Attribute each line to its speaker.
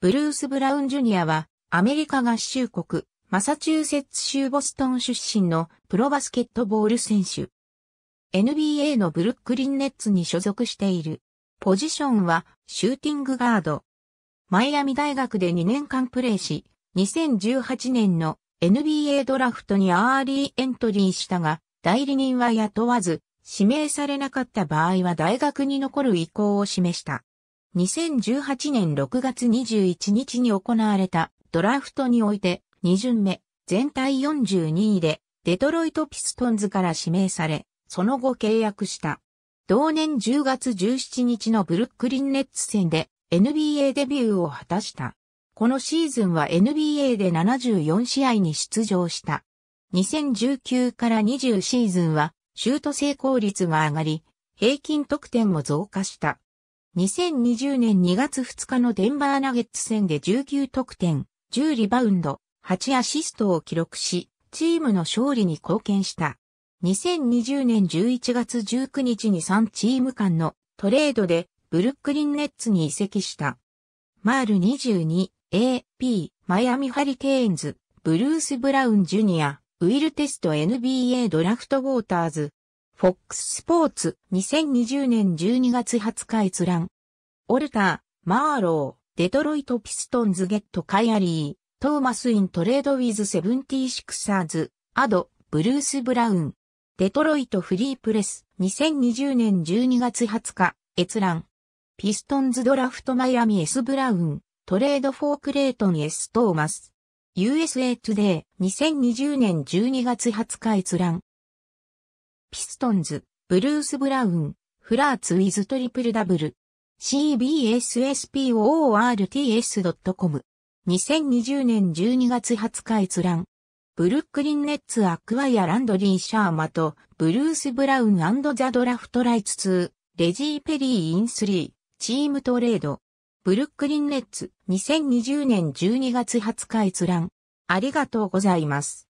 Speaker 1: ブルース・ブラウン・ジュニアは、アメリカ合衆国、マサチューセッツ州ボストン出身のプロバスケットボール選手。NBA のブルックリン・ネッツに所属している。ポジションは、シューティングガード。マイアミ大学で2年間プレーし、2018年の NBA ドラフトにアーリーエントリーしたが、代理人は雇わず、指名されなかった場合は大学に残る意向を示した。2018年6月21日に行われたドラフトにおいて2巡目全体42位でデトロイトピストンズから指名され、その後契約した。同年10月17日のブルックリンネッツ戦で NBA デビューを果たした。このシーズンは NBA で74試合に出場した。2019から20シーズンはシュート成功率が上がり、平均得点も増加した。2020年2月2日のデンバーナゲッツ戦で19得点、10リバウンド、8アシストを記録し、チームの勝利に貢献した。2020年11月19日に3チーム間のトレードでブルックリンネッツに移籍した。マール 22AP マイアミハリケーンズブルース・ブラウン・ジュニアウィルテスト NBA ドラフトウォーターズフォックススポーツ2020年12月20日閲覧オルター、マーロー、デトロイト・ピストンズ・ゲット・カイアリー、トーマス・イン・トレード・ウィズ・セブンティ・シクサーズ、アド、ブルース・ブラウン、デトロイト・フリープレス、2020年12月20日、閲覧。ピストンズ・ドラフト・マイアミ・エス・ブラウン、トレード・フォー・クレートン・エス・トーマス。USA Today、2020年12月20日閲覧。ピストンズ、ブルース・ブラウン、フラーツ・ウィズ・トリプル・ダブル。cbssports.com。2020年12月20日閲覧。ブルックリンネッツアクアランドリー・シャーマとブルース・ブラウンザ・ドラフトライツ2、レジー・ペリー・イン3、チームトレード。ブルックリンネッツ2020年12月20日閲覧。ありがとうございます。